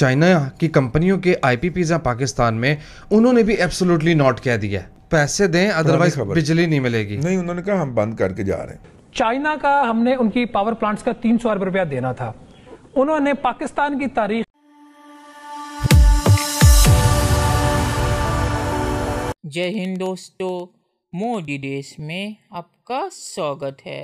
China की कंपनियों के आईपीपीज हैं पाकिस्तान में उन्होंने भी एब्सोल्युटली नॉट कह दिया पैसे दें अदरवाइज बिजली नहीं मिलेगी नहीं उन्होंने कहा हम बंद करके जा रहे हैं चाइना का हमने उनकी पावर प्लांट्स का तीन सौ अरब रुपया देना था उन्होंने पाकिस्तान की तारीख जय हिंद दोस्तों मोदी देश में आपका स्वागत है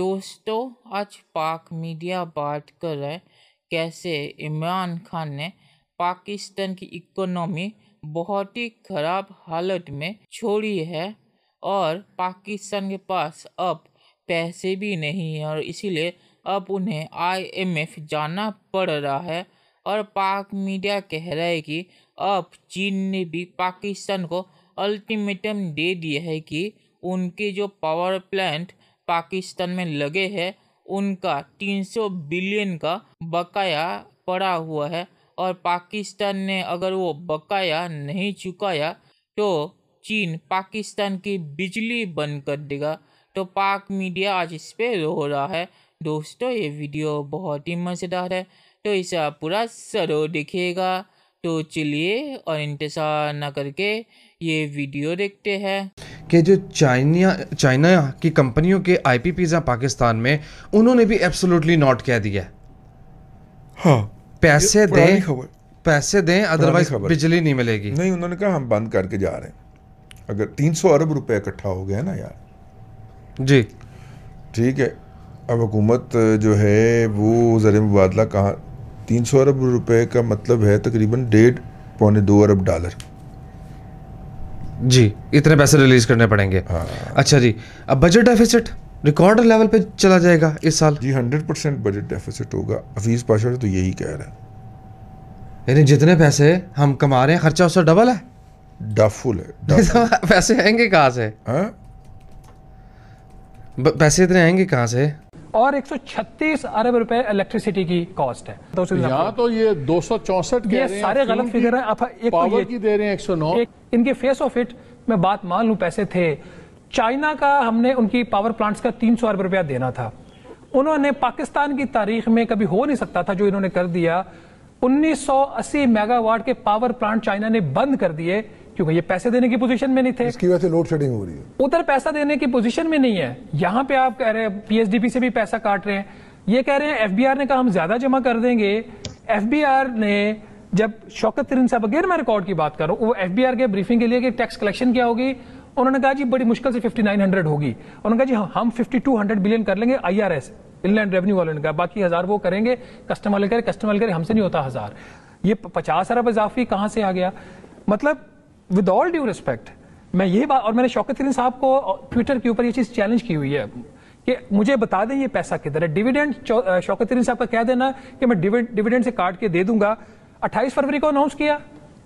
दोस्तों आज पाक मीडिया बात कर रहे हैं कैसे इमरान खान ने पाकिस्तान की इकोनॉमी बहुत ही खराब हालत में छोड़ी है और पाकिस्तान के पास अब पैसे भी नहीं है और इसीलिए अब उन्हें आईएमएफ जाना पड़ रहा है और पाक मीडिया कह रहा है कि अब चीन ने भी पाकिस्तान को अल्टीमेटम दे दिया है कि उनके जो पावर प्लांट पाकिस्तान में लगे हैं उनका 300 बिलियन का बकाया पड़ा हुआ है और पाकिस्तान ने अगर वो बकाया नहीं चुकाया तो चीन पाकिस्तान की बिजली बंद कर देगा तो पाक मीडिया आज इस पर रो रहा है दोस्तों ये वीडियो बहुत ही मज़ेदार है तो इसे आप पूरा सरो देखिएगा तो चलिए और इंतज़ार न करके ये वीडियो देखते हैं कि जो चाइना चाइना की कंपनियों के आई पी पीज़ा पाकिस्तान में उन्होंने भी एब्सोल्युटली नॉट कह दिया हाँ पैसे दें पैसे दें अदरवाइज बिजली नहीं मिलेगी नहीं उन्होंने कहा हम बंद करके जा रहे हैं अगर तीन सौ अरब रुपए इकट्ठा हो गया ना यार जी ठीक है अब हुकूमत जो है वो ज़र मुबादला कहाँ तीन सौ अरब रुपए का मतलब है तकरीबन डेढ़ पौने दो अरब डॉलर जी इतने पैसे रिलीज करने पड़ेंगे हाँ अच्छा जी अब बजट डेफिसिट रिकॉर्ड लेवल पे चला जाएगा इस साल जी हंड्रेड परसेंट बजट डेफिसिट होगा हफीज़ पाशा तो यही कह रहे हैं यानी जितने पैसे हम कमा रहे हैं खर्चा उससे डबल है डफुल है पैसे आएंगे कहाँ से हाँ? पैसे इतने आएंगे कहाँ से और 136 अरब रुपए इलेक्ट्रिसिटी की कॉस्ट है तो यहाँ तो ये दो सौ चौसठ ये सारे गलत फिगर है आप एक पावर तो की दे रहे हैं 109 एक, इनके फेस ऑफ इट मैं बात मान लू पैसे थे चाइना का हमने उनकी पावर प्लांट्स का तीन सौ अरब रुपया देना था उन्होंने पाकिस्तान की तारीख में कभी हो नहीं सकता था जो इन्होंने कर दिया 1980 मेगावाट के पावर प्लांट चाइना ने बंद कर दिए क्योंकि ये पैसे देने की पोजीशन में नहीं थे इसकी वजह से लोड शेडिंग हो रही है उधर पैसा देने की पोजीशन में नहीं है यहाँ पे आप कह रहे हैं पीएसडीपी से भी पैसा काट रहे हैं ये कह रहे हैं एफबीआर ने कहा हम ज्यादा जमा कर देंगे एफबीआर ने जब शौकत तरीन साहब अगेन मैं रिकॉर्ड की बात करूं वो एफबीआर के ब्रीफिंग के लिए कि टैक्स कलेक्शन क्या होगी उन्होंने कहा जी बड़ी मुश्किल से 5900 होगी उन्होंने कहा जी हाँ, हम 5200 बिलियन कर लेंगे आईआरएस इनलैंड रेवेन्यू वाले ने कहा बाकी हजार वो करेंगे कस्टमर लेकर कस्टमर लेकर हमसे नहीं होता हजार ये पचास अरब इजाफी कहां से आ गया मतलब विद ऑल ड्यू रिस्पेक्ट मैं ये बात और मैंने शौकत साहब को ट्विटर के ऊपर ये चीज़ चैलेंज की हुई है कि मुझे बता दें ये पैसा किधर है डिविडेंड शौकत साहब का कह देना कि मैं डिविडेंड से काट के दे दूंगा 28 फरवरी को अनाउंस किया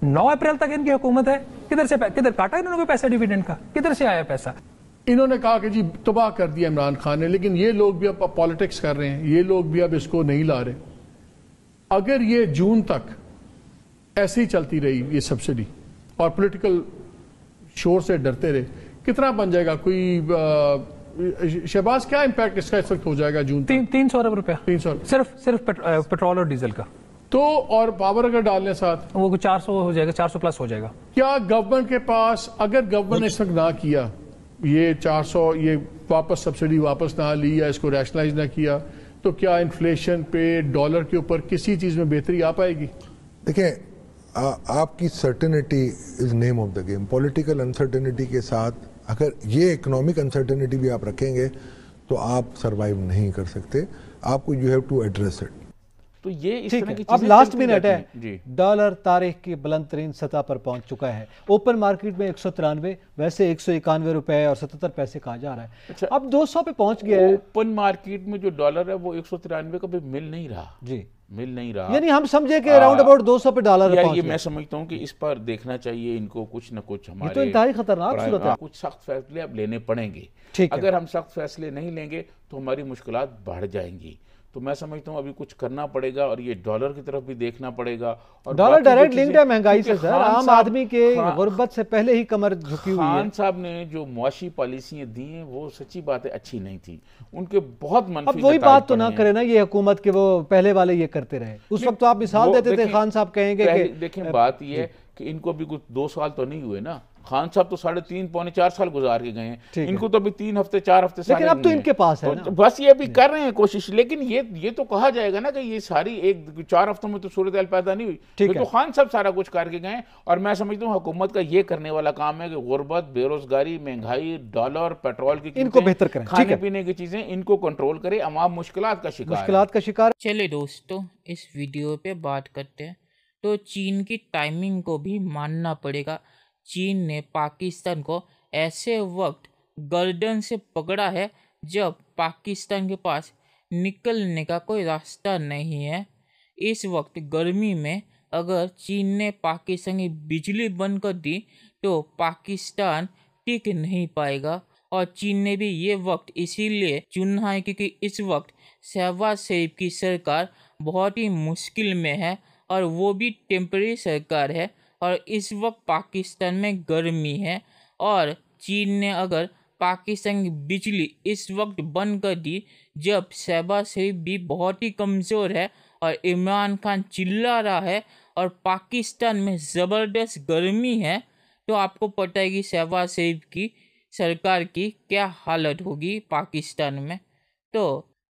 9 अप्रैल तक इनकी हुकूमत है किधर से किधर काटा इन्होंने पैसा डिविडेंड का किधर से आया पैसा इन्होंने कहा कि जी तबाह कर दिया इमरान खान ने लेकिन ये लोग भी अब पॉलिटिक्स कर रहे हैं ये लोग भी अब इसको नहीं ला रहे अगर ये जून तक ऐसी चलती रही ये सब्सिडी और पॉलिटिकल शोर से डरते रहे कितना बन जाएगा कोई शहबाज क्या इम्पैक्ट इसका इस वक्त हो जाएगा जून तीन तीन सौ अरब रुपया तीन सौ सिर्फ सिर्फ पेट्रोल और डीजल का तो और पावर अगर डालने साथ वो चार सौ हो जाएगा चार सौ प्लस हो जाएगा क्या गवर्नमेंट के पास अगर गवर्नमेंट ने इस वक्त ना किया ये चार सौ ये वापस सब्सिडी वापस ना ली या इसको रैशनलाइज ना किया तो क्या इन्फ्लेशन पे डॉलर के ऊपर किसी चीज में बेहतरी आ पाएगी देखिये आपकी certainty is name of the game political uncertainty के साथ अगर ये इकोनॉमिक अनसर्टेनिटी भी आप रखेंगे तो आप सरवाइव नहीं कर सकते आपको you have to address it तो ये इस तरह की अब लास्ट मिनट है डॉलर तारीख की बुलंद तरीन सतह पर पहुंच चुका है ओपन मार्केट में एक सौ तिरानवे वैसे एक सौ इक्यानवे रुपए और सतहत्तर पैसे कहा जा रहा है अच्छा, अब 200 पे पहुंच गया ओपन मार्केट में जो डॉलर है वो एक सौ तिरानवे का भी मिल नहीं रहा जी मिल नहीं रहा यानी हम समझे कि अराउंड अबाउट 200 पे डॉलर यार ये मैं समझता हूँ कि इस पर देखना चाहिए इनको कुछ न कुछ तो हमारे तो इंतहाई खतरनाक सूरत है हाँ, कुछ सख्त फैसले अब लेने पड़ेंगे अगर हम सख्त फैसले नहीं लेंगे तो हमारी मुश्किल बढ़ जाएंगी तो मैं समझता हूँ अभी कुछ करना पड़ेगा और ये डॉलर की तरफ भी देखना पड़ेगा और डॉलर डायरेक्ट लिंक्ड है महंगाई से सर आम आदमी के गुर्बत से पहले ही कमर झुकी हुई है खान साहब ने जो मुआशी पॉलिसियां दी हैं वो सच्ची बात है अच्छी नहीं थी उनके बहुत मन अब वही बात तो ना करे ना ये हुकूमत के वो पहले वाले ये करते रहे उस वक्त तो आप मिसाल देते थे खान साहब कहेंगे देखें बात ये है कि इनको अभी कुछ दो साल तो नहीं हुए ना खान साहब तो साढ़े तीन पौने चार साल गुजार के गए हैं इनको तो अभी तीन हफ्ते चार हफ्ते लेकिन अब तो इनके पास है तो, तो बस ये अभी कर रहे हैं कोशिश लेकिन ये ये तो कहा जाएगा ना कि ये सारी एक चार हफ्तों में तो सूरत पैदा नहीं हुई ठीक तो, तो खान साहब सारा कुछ करके गए और मैं समझता हूँ हुकूमत का ये करने वाला काम है कि गुर्बत बेरोजगारी महंगाई डॉलर पेट्रोल की इनको बेहतर करें खाने पीने की चीजें इनको कंट्रोल करे अमाम मुश्किल का शिकार मुश्किल का शिकार चले दोस्तों इस वीडियो पे बात करते हैं तो चीन की टाइमिंग को भी मानना पड़ेगा चीन ने पाकिस्तान को ऐसे वक्त गर्दन से पकड़ा है जब पाकिस्तान के पास निकलने का कोई रास्ता नहीं है इस वक्त गर्मी में अगर चीन ने पाकिस्तान की बिजली बंद कर दी तो पाकिस्तान टिक नहीं पाएगा और चीन ने भी ये वक्त इसीलिए चुना है क्योंकि इस वक्त शहबाज शरीफ की सरकार बहुत ही मुश्किल में है और वो भी टेम्प्रेरी सरकार है और इस वक्त पाकिस्तान में गर्मी है और चीन ने अगर पाकिस्तान की बिजली इस वक्त बंद कर दी जब शहबाज शरीफ भी बहुत ही कमज़ोर है और इमरान खान चिल्ला रहा है और पाकिस्तान में ज़बरदस्त गर्मी है तो आपको पता है कि शहबाज शरीफ की सरकार की क्या हालत होगी पाकिस्तान में तो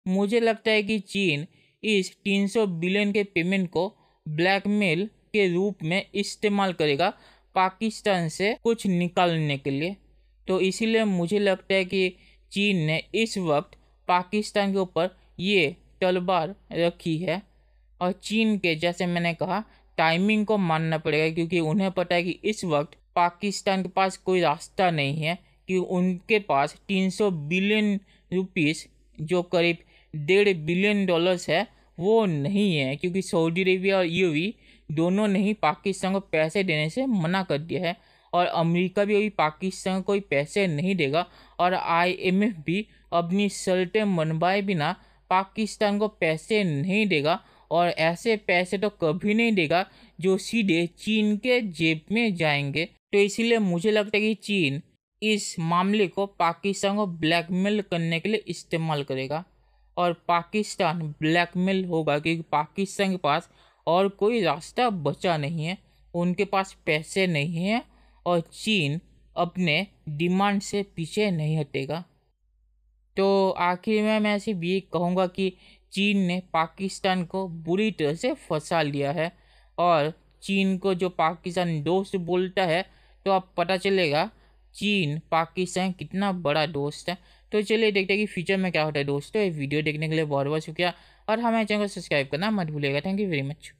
मुझे लगता है कि चीन इस 300 बिलियन के पेमेंट को ब्लैकमेल के रूप में इस्तेमाल करेगा पाकिस्तान से कुछ निकालने के लिए तो इसीलिए मुझे लगता है कि चीन ने इस वक्त पाकिस्तान के ऊपर ये तलवार रखी है और चीन के जैसे मैंने कहा टाइमिंग को मानना पड़ेगा क्योंकि उन्हें पता है कि इस वक्त पाकिस्तान के पास कोई रास्ता नहीं है कि उनके पास 300 बिलियन रुपीस जो करीब डेढ़ बिलियन डॉलर्स है वो नहीं है क्योंकि सऊदी अरेबिया और यू दोनों ने ही पाकिस्तान को पैसे देने से मना कर दिया है और अमेरिका भी अभी पाकिस्तान को पैसे नहीं देगा और आईएमएफ भी अपनी शर्टें मनवाए बिना पाकिस्तान को पैसे नहीं देगा और ऐसे पैसे तो कभी नहीं देगा जो सीधे चीन के जेब में जाएंगे तो इसलिए मुझे लगता है कि चीन इस मामले को पाकिस्तान को ब्लैकमेल करने के लिए इस्तेमाल करेगा और पाकिस्तान ब्लैकमेल होगा क्योंकि पाकिस्तान के पास और कोई रास्ता बचा नहीं है उनके पास पैसे नहीं हैं और चीन अपने डिमांड से पीछे नहीं हटेगा तो आखिर में मैं सिर्फ ये कहूँगा कि चीन ने पाकिस्तान को बुरी तरह से फंसा लिया है और चीन को जो पाकिस्तान दोस्त बोलता है तो आप पता चलेगा चीन पाकिस्तान कितना बड़ा दोस्त है तो चलिए देखते हैं कि फ्यूचर में क्या होता है दोस्तों ये वीडियो देखने के लिए बहुत बहुत शुक्रिया और हमारे चैनल को सब्सक्राइब करना मत भूलिएगा थैंक यू वेरी मच